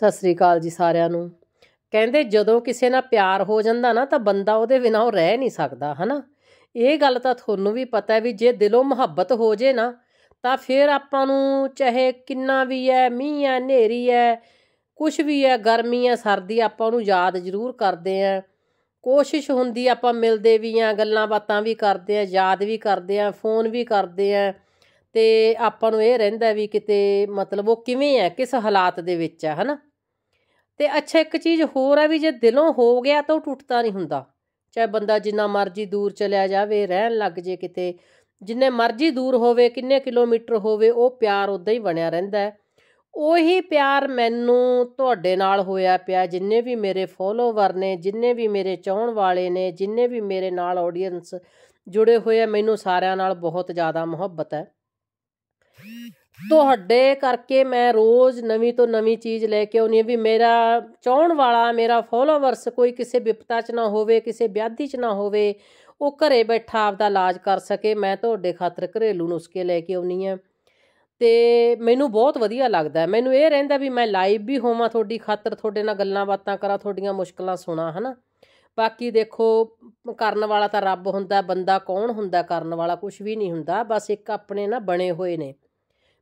ਸਤਿ ਸ੍ਰੀ ਅਕਾਲ ਜੀ ਸਾਰਿਆਂ ਨੂੰ ਕਹਿੰਦੇ ਜਦੋਂ ਕਿਸੇ ਨਾਲ ਪਿਆਰ ਹੋ ਜਾਂਦਾ ਨਾ ਤਾਂ ਬੰਦਾ ਉਹਦੇ ਬਿਨਾ ਉਹ ਰਹਿ ਨਹੀਂ ਸਕਦਾ ਹਨਾ ਇਹ ਗੱਲ ਤਾਂ ਤੁਹਾਨੂੰ ਵੀ ਪਤਾ ਹੈ ਵੀ ਜੇ ਦਿਲੋਂ ਮੁਹੱਬਤ ਹੋ ਜੇ ਨਾ ਤਾਂ ਫਿਰ ਆਪਾਂ ਨੂੰ ਚਾਹੇ ਕਿੰਨਾ ਵੀ ਹੈ ਮੀਂਹ ਹੈ ਹਨੇਰੀ ਹੈ ਕੁਝ ਵੀ ਹੈ ਗਰਮੀ ਹੈ ਸਰਦੀ ਆਪਾਂ ਉਹਨੂੰ ਯਾਦ ਜ਼ਰੂਰ ਕਰਦੇ ਆਂ ਕੋਸ਼ਿਸ਼ ਹੁੰਦੀ ਆਪਾਂ ਮਿਲਦੇ ਵੀ ਆਂ ਗੱਲਾਂ ਬਾਤਾਂ ਵੀ ਕਰਦੇ ਆਂ ਯਾਦ ਵੀ ਕਰਦੇ ਆਂ ਫੋਨ ਵੀ ਕਰਦੇ ਆਂ ਤੇ ਆਪਾਂ ਨੂੰ ਇਹ ਰਹਿੰਦਾ ਵੀ ਕਿਤੇ ਮਤਲਬ ਉਹ ਕਿਵੇਂ ਹੈ ਕਿਸ ਹਾਲਾਤ ਦੇ ਵਿੱਚ ਹੈ ਹਨਾ ਤੇ ਅੱਛਾ ਇੱਕ ਚੀਜ਼ ਹੋਰ ਆ ਵੀ ਜੇ ਦਿਲੋਂ ਹੋ ਗਿਆ ਤਾਂ ਉਹ ਟੁੱਟਦਾ ਨਹੀਂ ਹੁੰਦਾ ਚਾਹੇ ਬੰਦਾ ਜਿੰਨਾ ਮਰਜ਼ੀ ਦੂਰ ਚਲਿਆ ਜਾਵੇ ਰਹਿਣ ਲੱਗ ਜੇ ਕਿਤੇ ਜਿੰਨੇ ਮਰਜ਼ੀ ਦੂਰ ਹੋਵੇ ਕਿੰਨੇ ਕਿਲੋਮੀਟਰ ਹੋਵੇ ਉਹ ਪਿਆਰ ਉਦਾਂ ਹੀ ਬਣਿਆ ਰਹਿੰਦਾ ਉਹੀ ਪਿਆਰ ਮੈਨੂੰ ਤੁਹਾਡੇ ਨਾਲ ਹੋਇਆ ਪਿਆ ਜਿੰਨੇ ਵੀ ਮੇਰੇ ਫੋਲੋਵਰ ਨੇ ਜਿੰਨੇ ਵੀ ਮੇਰੇ ਚਾਹਣ ਵਾਲੇ ਨੇ ਜਿੰਨੇ ਵੀ ਮੇਰੇ ਨਾਲ ਆਡੀਅנס ਜੁੜੇ ਹੋਏ ਆ ਮੈਨੂੰ ਸਾਰਿਆਂ ਨਾਲ ਬਹੁਤ ਜ਼ਿਆਦਾ ਮੁਹੱਬਤ ਹੈ ਤੁਹਾਡੇ ਕਰਕੇ ਮੈਂ ਰੋਜ਼ ਨਵੀਂ ਤੋਂ ਨਵੀਂ ਚੀਜ਼ ਲੈ ਕੇ ਆਉਣੀ ਹੈ ਵੀ ਮੇਰਾ ਚਾਹਣ ਵਾਲਾ ਮੇਰਾ ਫੋਲੋਅਰਸ ਕੋਈ ਕਿਸੇ ਵਿਪਤਾ 'ਚ ਨਾ ਹੋਵੇ ਕਿਸੇ ਵਿਆਧੀ 'ਚ ਨਾ ਹੋਵੇ ਉਹ ਘਰੇ ਬੈਠਾ ਆਪਦਾ ਇਲਾਜ ਕਰ ਸਕੇ ਮੈਂ ਤੁਹਾਡੇ ਖਾਤਰ ਘਰੇਲੂ ਨੁਸਖੇ ਲੈ ਕੇ ਆਉਣੀ ਹੈ ਤੇ ਮੈਨੂੰ ਬਹੁਤ ਵਧੀਆ ਲੱਗਦਾ ਮੈਨੂੰ ਇਹ ਰਹਿੰਦਾ ਵੀ ਮੈਂ ਲਾਈਵ ਵੀ ਹੋਵਾਂ ਤੁਹਾਡੀ ਖਾਤਰ ਤੁਹਾਡੇ ਨਾਲ ਗੱਲਾਂ ਬਾਤਾਂ ਕਰਾਂ ਤੁਹਾਡੀਆਂ ਮੁਸ਼ਕਲਾਂ ਸੁਣਾ ਹਨਾ ਬਾਕੀ ਦੇਖੋ ਕਰਨ ਵਾਲਾ ਤਾਂ ਰੱਬ ਹੁੰਦਾ ਬੰਦਾ ਕੌਣ ਹੁੰਦਾ ਕਰਨ ਵਾਲਾ ਕੁਝ ਵੀ ਨਹੀਂ ਹੁੰਦਾ ਬਸ ਇੱਕ ਆਪਣੇ ਨਾ ਬਣੇ ਹੋਏ ਨੇ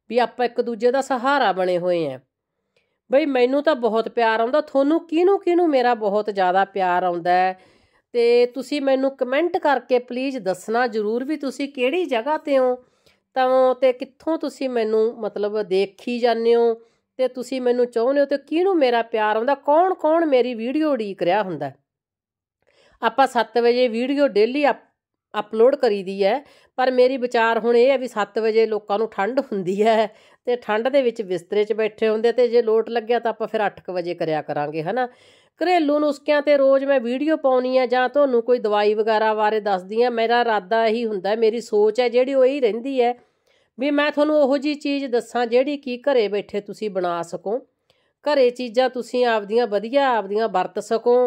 ਵੀ ਆਪਾਂ ਇੱਕ ਦੂਜੇ ਦਾ ਸਹਾਰਾ ਬਣੇ ਹੋਏ ਆਂ ਬਈ ਮੈਨੂੰ ਤਾਂ ਬਹੁਤ ਪਿਆਰ ਆਉਂਦਾ ਤੁਹਾਨੂੰ ਕਿਹਨੂੰ ਕਿਹਨੂੰ ਮੇਰਾ ਬਹੁਤ ਜ਼ਿਆਦਾ ਪਿਆਰ ਆਉਂਦਾ ਤੇ ਤੁਸੀਂ ਮੈਨੂੰ ਕਮੈਂਟ ਕਰਕੇ ਪਲੀਜ਼ ਦੱਸਣਾ ਜ਼ਰੂਰ ਵੀ ਤੁਸੀਂ ਕਿਹੜੀ ਜਗ੍ਹਾ ਤੇ ਹੋ ਤਾਂ ਤੇ ਕਿੱਥੋਂ ਤੁਸੀਂ ਮੈਨੂੰ ਮਤਲਬ ਦੇਖੀ ਜਾਂਦੇ ਹੋ ਤੇ ਤੁਸੀਂ ਮੈਨੂੰ ਚਾਹੁੰਦੇ ਹੋ ਤੇ ਕਿਹਨੂੰ ਮੇਰਾ ਪਿਆਰ ਆਉਂਦਾ ਕੌਣ ਕੌਣ ਮੇਰੀ ਵੀਡੀਓ ਉਡੀਕ ਰਿਹਾ ਹੁੰਦਾ ਆਪਾਂ 7 ਵਜੇ ਵੀਡੀਓ ਡੇਲੀ ਅਪਲੋਡ ਕਰੀਦੀ ਹੈ ਪਰ ਮੇਰੀ ਵਿਚਾਰ ਹੁਣ ਇਹ ਹੈ ਵੀ 7 ਵਜੇ ਲੋਕਾਂ ਨੂੰ ਠੰਡ ਹੁੰਦੀ ਹੈ ਤੇ ਠੰਡ ਦੇ ਵਿੱਚ ਬਿਸਤਰੇ 'ਚ ਬੈਠੇ ਹੁੰਦੇ ਤੇ ਜੇ ਲੋਟ ਲੱਗਿਆ ਤਾਂ ਆਪਾਂ ਫਿਰ 8 ਵਜੇ ਕਰਿਆ ਕਰਾਂਗੇ ਹਨਾ ਘਰੇਲੂ ਨੁਸਖਿਆਂ ਤੇ ਰੋਜ਼ ਮੈਂ ਵੀਡੀਓ ਪਾਉਣੀ ਆ ਜਾਂ ਤੁਹਾਨੂੰ ਕੋਈ ਦਵਾਈ ਵਗੈਰਾ ਬਾਰੇ ਦੱਸਦੀ ਆ ਮੇਰਾ ਇਰਾਦਾ ਇਹੀ ਹੁੰਦਾ ਮੇਰੀ ਸੋਚ ਹੈ ਜਿਹੜੀ ਉਹ ਹੀ ਰਹਿੰਦੀ ਹੈ ਵੀ ਮੈਂ ਤੁਹਾਨੂੰ ਉਹੋ ਜੀ ਚੀਜ਼ ਦੱਸਾਂ ਜਿਹੜੀ ਕੀ ਘਰੇ ਬੈਠੇ ਤੁਸੀਂ ਬਣਾ ਸਕੋ ਘਰੇ ਚੀਜ਼ਾਂ ਤੁਸੀਂ ਆਪਦੀਆਂ ਵਧੀਆ ਆਪਦੀਆਂ ਵਰਤ ਸਕੋ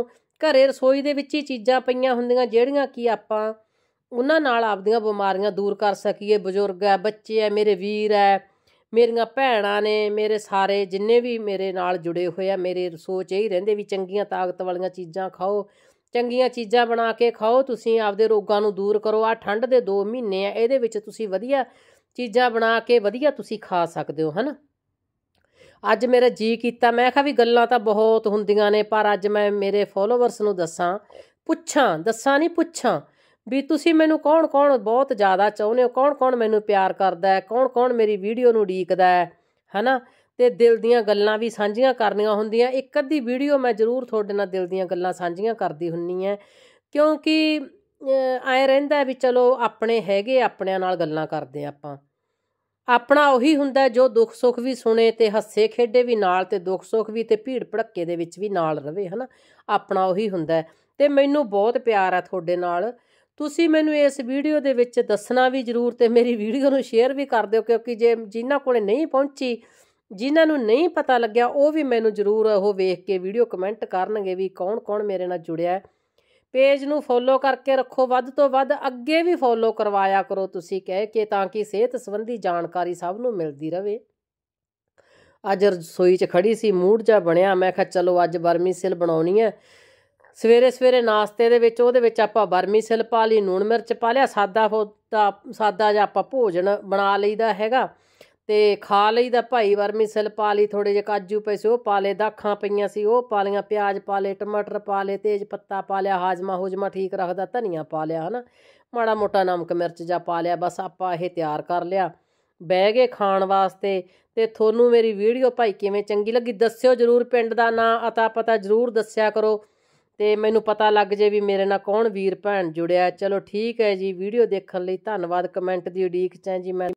ਘਰੇ ਰਸੋਈ ਦੇ ਵਿੱਚ ਹੀ ਚੀਜ਼ਾਂ ਪਈਆਂ ਹੁੰਦੀਆਂ ਜਿਹੜੀਆਂ ਕੀ ਆਪਾਂ ਉਹਨਾਂ ਨਾਲ ਆਪਦੀਆਂ ਬਿਮਾਰੀਆਂ ਦੂਰ ਕਰ ਸਕੀਏ ਬਜ਼ੁਰਗ ਹੈ ਬੱਚੇ ਹੈ ਮੇਰੇ ਵੀਰ ਹੈ ਮੇਰੀਆਂ ਭੈਣਾਂ ਨੇ ਮੇਰੇ ਸਾਰੇ ਜਿੰਨੇ ਵੀ ਮੇਰੇ ਨਾਲ ਜੁੜੇ ਹੋਏ ਆ ਮੇਰੇ ਸੋਚ ਇਹ ਹੀ ਰਹਿੰਦੇ ਵੀ ਚੰਗੀਆਂ ਤਾਕਤ ਵਾਲੀਆਂ ਚੀਜ਼ਾਂ ਖਾਓ ਚੰਗੀਆਂ ਚੀਜ਼ਾਂ ਬਣਾ ਕੇ ਖਾਓ ਤੁਸੀਂ ਆਪਦੇ ਰੋਗਾਂ ਨੂੰ ਦੂਰ ਕਰੋ ਆ ਠੰਡ ਦੇ 2 ਮਹੀਨੇ ਆ ਇਹਦੇ ਵਿੱਚ ਤੁਸੀਂ ਵਧੀਆ ਚੀਜ਼ਾਂ ਬਣਾ ਕੇ ਵਧੀਆ ਤੁਸੀਂ ਖਾ ਸਕਦੇ ਹੋ ਹਨਾ ਅੱਜ ਮੇਰਾ ਜੀ ਕੀਤਾ ਮੈਂ ਕਿਹਾ ਵੀ ਗੱਲਾਂ ਤਾਂ ਬਹੁਤ ਹੁੰਦੀਆਂ ਨੇ ਪਰ ਅੱਜ ਮੈਂ ਮੇਰੇ ਫੋਲੋਅਰਸ ਨੂੰ ਦੱਸਾਂ ਪੁੱਛਾਂ ਦੱਸਾਂ ਨਹੀਂ ਪੁੱਛਾਂ ਵੀ ਤੁਸੀਂ ਮੈਨੂੰ ਕੌਣ ਕੌਣ ਬਹੁਤ ਜ਼ਿਆਦਾ ਚਾਹੁੰਦੇ ਹੋ ਕੌਣ ਕੌਣ ਮੈਨੂੰ ਪਿਆਰ ਕਰਦਾ ਹੈ ਕੌਣ ਕੌਣ ਮੇਰੀ ਵੀਡੀਓ ਨੂੰ ਡੀਕਦਾ ਹੈ ਹਨਾ ਤੇ ਦਿਲ ਦੀਆਂ ਗੱਲਾਂ ਵੀ ਸਾਂਝੀਆਂ ਕਰਨੀਆਂ ਹੁੰਦੀਆਂ ਇੱਕ ਅੱਧੀ ਵੀਡੀਓ ਮੈਂ ਜ਼ਰੂਰ ਤੁਹਾਡੇ ਨਾਲ ਦਿਲ ਦੀਆਂ ਗੱਲਾਂ ਸਾਂਝੀਆਂ ਕਰਦੀ ਹੁੰਨੀ ਹੈ ਕਿਉਂਕਿ ਐ ਰਹਿੰਦਾ ਵੀ ਚਲੋ ਆਪਣੇ ਹੈਗੇ ਆਪਣਿਆਂ ਨਾਲ ਗੱਲਾਂ ਕਰਦੇ ਆਪਾਂ ਆਪਣਾ ਉਹੀ ਹੁੰਦਾ ਜੋ ਦੁੱਖ ਸੁੱਖ ਵੀ ਸੁਣੇ ਤੇ ਹੱਸੇ ਖੇਡੇ ਵੀ ਨਾਲ ਤੇ ਦੁੱਖ ਸੁੱਖ ਵੀ ਤੇ ਭੀੜ ਭੜੱਕੇ ਦੇ ਵਿੱਚ ਵੀ ਨਾਲ ਰਵੇ ਹਨਾ ਆਪਣਾ ਉਹੀ ਹੁੰਦਾ ਤੇ ਮੈਨੂੰ ਬਹੁਤ ਪਿਆਰ ਆ ਤੁਹਾਡੇ ਨਾਲ ਤੁਸੀਂ ਮੈਨੂੰ ਇਸ ਵੀਡੀਓ ਦੇ ਵਿੱਚ ਦੱਸਣਾ ਵੀ ਜ਼ਰੂਰ ਤੇ ਮੇਰੀ ਵੀਡੀਓ ਨੂੰ ਸ਼ੇਅਰ ਵੀ ਕਰ ਦਿਓ ਕਿਉਂਕਿ ਜੇ ਜਿਨ੍ਹਾਂ ਕੋਲੇ ਨਹੀਂ ਪਹੁੰਚੀ ਜਿਨ੍ਹਾਂ ਨੂੰ ਨਹੀਂ ਪਤਾ ਲੱਗਿਆ ਉਹ ਵੀ ਮੈਨੂੰ ਜ਼ਰੂਰ ਉਹ ਵੇਖ ਕੇ ਵੀਡੀਓ ਕਮੈਂਟ ਕਰਨਗੇ ਵੀ ਕੌਣ-ਕੌਣ ਮੇਰੇ ਨਾਲ ਜੁੜਿਆ ਹੈ ਪੇਜ ਨੂੰ ਫੋਲੋ ਕਰਕੇ ਰੱਖੋ ਵੱਧ ਤੋਂ ਵੱਧ ਅੱਗੇ ਵੀ ਫੋਲੋ ਕਰਵਾਇਆ ਕਰੋ ਤੁਸੀਂ ਕਹਿ ਕੇ ਤਾਂ ਕਿ ਸਿਹਤ ਸੰਬੰਧੀ ਜਾਣਕਾਰੀ ਸਭ ਨੂੰ ਮਿਲਦੀ ਰਹੇ ਅੱਜ ਰਸੋਈ 'ਚ ਖੜੀ ਸੀ ਮੂਡ ਜਾ ਬਣਿਆ ਮੈਂ ਕਿਹਾ ਚਲੋ ਅੱਜ ਬਰਮੀ ਸਿਲ ਬਣਾਉਣੀ ਹੈ ਸਵੇਰੇ ਸਵੇਰੇ ਨਾਸਤੇ ਦੇ ਵਿੱਚ ਉਹਦੇ ਵਿੱਚ ਆਪਾਂ ਸਿਲ ਪਾ ਲਈ ਨੂਣ ਮਿਰਚ ਪਾ ਲਿਆ ਸਾਦਾ ਫੋਦਾ ਸਾਦਾ ਜਿਹਾ ਆਪਾਂ ਭੋਜਨ ਬਣਾ ਲਈਦਾ ਹੈਗਾ ਤੇ ਖਾ ਲਈਦਾ ਭਾਈ ਵਰਮੀਸਲ ਪਾ ਲਈ ਥੋੜੇ ਜਿਹਾ ਕਾਜੂ ਪੈਸੇ ਉਹ ਪਾ ਲੇ ਦਾਖਾਂ ਪਈਆਂ ਸੀ ਉਹ ਪਾ ਲੀਆਂ ਪਿਆਜ਼ ਪਾ ਲੇ ਟਮਾਟਰ ਪਾ ਲੇ ਤੇਜ ਪੱਤਾ ਪਾ ਲਿਆ ਹਾਜਮਾ ਹੋਜਮਾ ਠੀਕ ਰੱਖਦਾ ਧਨੀਆ ਪਾ ਲਿਆ ਹਨਾ ਮਾੜਾ ਮੋਟਾ ਨਮਕ ਮਿਰਚ ਜਾ ਪਾ ਲਿਆ ਬਸ ਆਪਾਂ ਇਹ ਤਿਆਰ ਕਰ ਲਿਆ ਬਹਿ ਕੇ ਖਾਣ ਵਾਸਤੇ ਤੇ ਤੁਹਾਨੂੰ ਮੇਰੀ ਵੀਡੀਓ ਭਾਈ ਕਿਵੇਂ ਚੰਗੀ ਲੱਗੀ ਦੱਸਿਓ ਜਰੂਰ ਪਿੰਡ ਦਾ ਨਾਂ ਅਤਾ ਪਤਾ ਜਰੂਰ ਦੱਸਿਆ ਕਰੋ ਤੇ ਮੈਨੂੰ ਪਤਾ ਲੱਗ ਜੇ ਵੀ ਮੇਰੇ ਨਾਲ ਕੌਣ ਵੀਰ ਭੈਣ ਜੁੜਿਆ ਚਲੋ ਠੀਕ ਹੈ ਜੀ ਵੀਡੀਓ ਦੇਖਣ ਲਈ ਧੰਨਵਾਦ ਕਮੈਂਟ ਦੀ ਉਡੀਕ ਚ ਜੀ ਮੈਂ